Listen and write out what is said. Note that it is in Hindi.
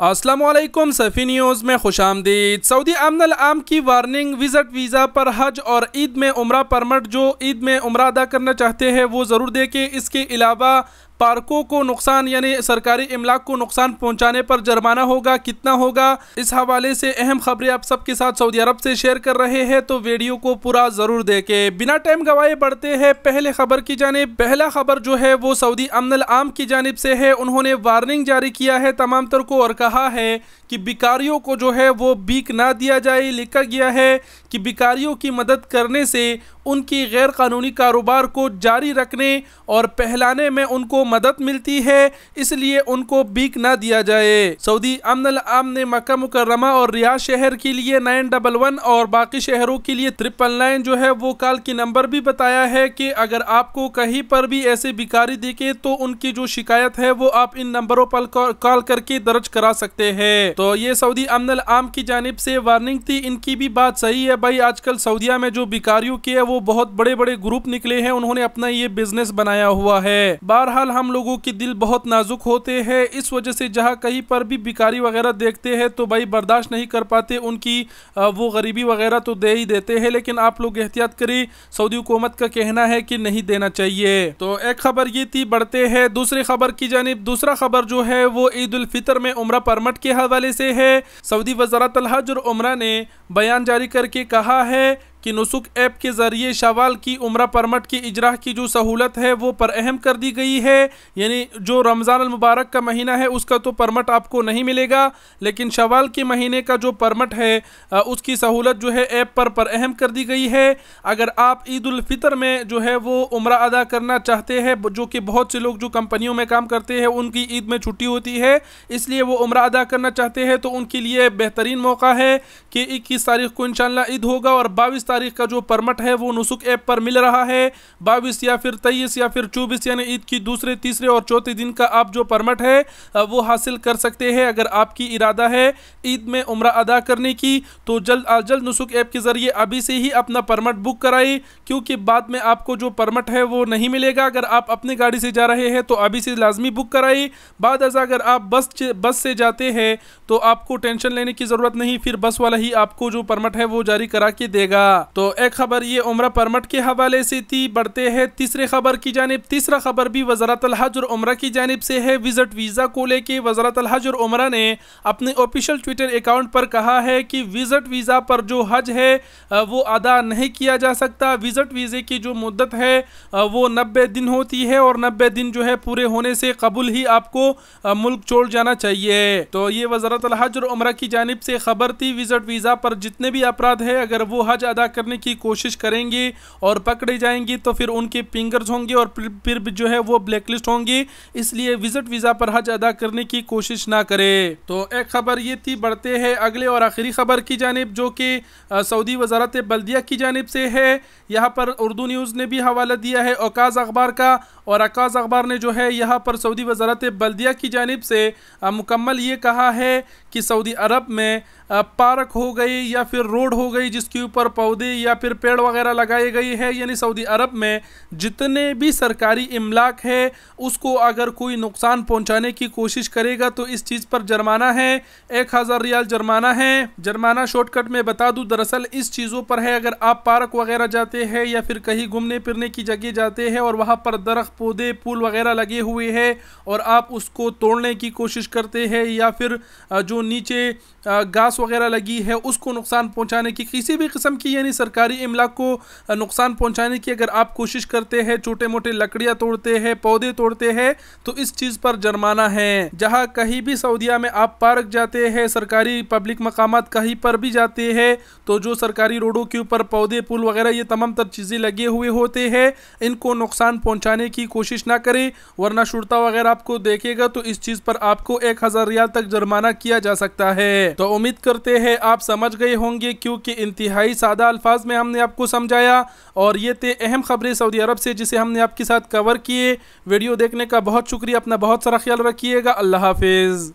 असलम सफ़ी न्यूज़ में खुश आमदीद सऊदी आमन आम की वार्निंग विज़ट वीज़ा पर हज और ईद में उम्र परमट जो ईद में उम्र अदा करना चाहते हैं वो ज़रूर देखें इसके अलावा पार्कों को नुकसान यानी सरकारी इमलाक को नुकसान पहुंचाने पर जुर्माना होगा कितना होगा इस हवाले से अहम खबरें आप सबके साथ सऊदी अरब से शेयर कर रहे हैं तो वीडियो को पूरा जरूर देखे बिना टाइम गवाए बढ़ते हैं पहले खबर की जानब पहला खबर जो है वो सऊदी अमन आम की जानब से है उन्होंने वार्निंग जारी किया है तमाम तर को और कहा है कि बिकारियों को जो है वो बीक ना दिया जाए लिखा गया है कि भिकारियों की मदद करने से उनकी गैर कानूनी कारोबार को जारी रखने और पहलाने में उनको मदद मिलती है इसलिए उनको बीक ना दिया जाए सऊदी अमन आम ने मक्का मुकरमा और रियाज शहर के लिए नाइन डबल वन और बाकी शहरों के लिए ट्रिपल नाइन जो है वो कॉल की नंबर भी बताया है कि अगर आपको कहीं पर भी ऐसे भिकारी दिखे तो उनकी जो शिकायत है वो आप इन नंबरों पर कॉल करके दर्ज करा सकते हैं तो ये सऊदी अमन आम की जानब से वार्निंग थी इनकी भी बात सही है भाई आजकल सऊदिया में जो बिकारियों के है वो बहुत बड़े बड़े ग्रुप निकले हैं उन्होंने अपना ये बिजनेस बनाया हुआ है बहरहाल हम लोगों के दिल बहुत नाजुक होते हैं इस वजह से जहाँ कहीं पर भी बिकारी वगैरह देखते हैं तो भाई बर्दाश्त नहीं कर पाते उनकी वो गरीबी वगैरह तो दे ही देते हैं लेकिन आप लोग एहतियात करें सऊदी हुकूमत का कहना है कि नहीं देना चाहिए तो एक खबर ये थी बढ़ते हैं दूसरी खबर की जानब दूसरा खबर जो है वो ईद उल फितर में उम्र परमट के हवाले से है सऊदी वजारत हज और उम्र ने बयान जारी करके कहा है कि नुसुक ऐप के ज़रिए शवाल की उम्र परमट की इजरा की जो सहूलत है वो पर अहम कर दी गई है यानी जो रमज़ान मुबारक का महीना है उसका तो परमट आपको नहीं मिलेगा लेकिन शवाल के महीने का जो परमट है उसकी सहूलत जो है ऐप पर पर अहम कर दी गई है अगर आप ईदालफ़ितर में जो है वो उम्र अदा करना चाहते हैं जो कि बहुत से लोग जो कंपनियों में काम करते हैं उनकी ईद में छुट्टी होती है इसलिए वो उम्र अदा करना चाहते हैं तो उनके लिए बेहतरीन मौका है कि इक्कीस तारीख को इन ईद होगा और बाईस तारीख का जो परमट है वो नुसुक ऐप पर मिल रहा है बाईस या फिर तेईस या फिर चौबीस यानी ईद की दूसरे तीसरे और चौथे दिन का आप जो परमट है वो हासिल कर सकते हैं अगर आपकी इरादा है ईद में उम्र अदा करने की तो जल्द अज जल्द नुसुक ऐप के ज़रिए अभी से ही अपना परमट बुक कराए क्योंकि बाद में आपको जो परमट है वो नहीं मिलेगा अगर आप अपनी गाड़ी से जा रहे हैं तो अभी से लाजमी बुक कराए बाद ऐसा अगर आप बस बस से जाते हैं तो आपको टेंशन लेने की ज़रूरत नहीं फिर बस वाला ही आपको जो परमट है वो जारी करा के देगा तो एक खबर ये उम्र परमट के हवाले से थी बढ़ते हैं तीसरे खबर की जानब तीसरा खबर भी वजारत हज और उम्र की जानब से है विजिट वीज़ा को लेके वजारत हज और उम्र ने अपने ऑफिशियल ट्विटर अकाउंट पर कहा है कि विजिट वीज़ा पर जो हज है वो अदा नहीं किया जा सकता विजिट वीज़े की जो मुद्दत है वो नब्बे दिन होती है और नब्बे दिन जो है पूरे होने से कबुल ही आपको मुल्क छोड़ जाना चाहिए तो ये वजारत हज और उम्र की जानब से खबर थी विजिट वीज़ा पर जितने भी अपराध है अगर वो हज अदा करने की कोशिश करेंगे और पकड़े जाएंगे तो फिर उनके पिंगर्स होंगे और फिर जो है वो ब्लैकलिस्ट होंगे इसलिए विजिट वीज़ा पर हज अदा करने की कोशिश ना करे तो एक खबर ये थी बढ़ते हैं अगले और आखिरी खबर की जानब जो कि सऊदी वजारत बल्दिया की जानब से है यहाँ पर उर्दू न्यूज़ ने भी हवाला दिया है अकाज़ अखबार का और अकाज़ अखबार ने जो है यहाँ पर सऊदी वजारत बल्दिया की जानब से मुकम्मल ये कहा है कि सऊदी अरब में पार्क हो गई या फिर रोड हो गई जिसके ऊपर पौधे सऊदी या फिर पेड़ वगैरह लगाई गई है यानी सऊदी अरब में जितने भी सरकारी इमलाक है उसको अगर कोई नुकसान पहुंचाने की कोशिश करेगा तो इस चीज़ पर जुर्माना है एक हज़ार रियाल जुर्माना है जुर्माना शॉर्टकट में बता दूँ दरअसल इस चीज़ों पर है अगर आप पार्क वगैरह जाते हैं या फिर कहीं घूमने फिरने की जगह जाते हैं और वहाँ पर दरख्त पौधे पुल वगैरह लगे हुए हैं और आप उसको तोड़ने की कोशिश करते हैं या फिर जो नीचे घास वगैरह लगी है उसको नुकसान पहुंचाने की किसी भी किस्म की यानी भी सरकारी इमला को नुकसान पहुंचाने की अगर आप कोशिश करते हैं छोटे मोटे लकड़ियां तोड़ते हैं पौधे तोड़ते हैं तो इस चीज पर जुर्माना है जहां कहीं भी सऊदीया में आप पार्क जाते हैं सरकारी पब्लिक मकाम कहीं पर भी जाते हैं तो जो सरकारी रोडों के ऊपर पौधे पुल वगैरह ये तमाम तर चीज़ें लगे हुए होते हैं इनको नुकसान पहुंचाने की कोशिश ना करें वरना शुरता वगैरह आपको देखेगा तो इस चीज़ पर आपको एक हज़ार रियाल तक जुर्माना किया जा सकता है तो उम्मीद करते हैं आप समझ गए होंगे क्योंकि इंतहाई सादा अल्फाज में हमने आपको समझाया और ये थे अहम खबरें सऊदी अरब से जिसे हमने आपके साथ कवर किए वीडियो देखने का बहुत शुक्रिया अपना बहुत सारा ख्याल रखिएगा अल्लाह हाफिज़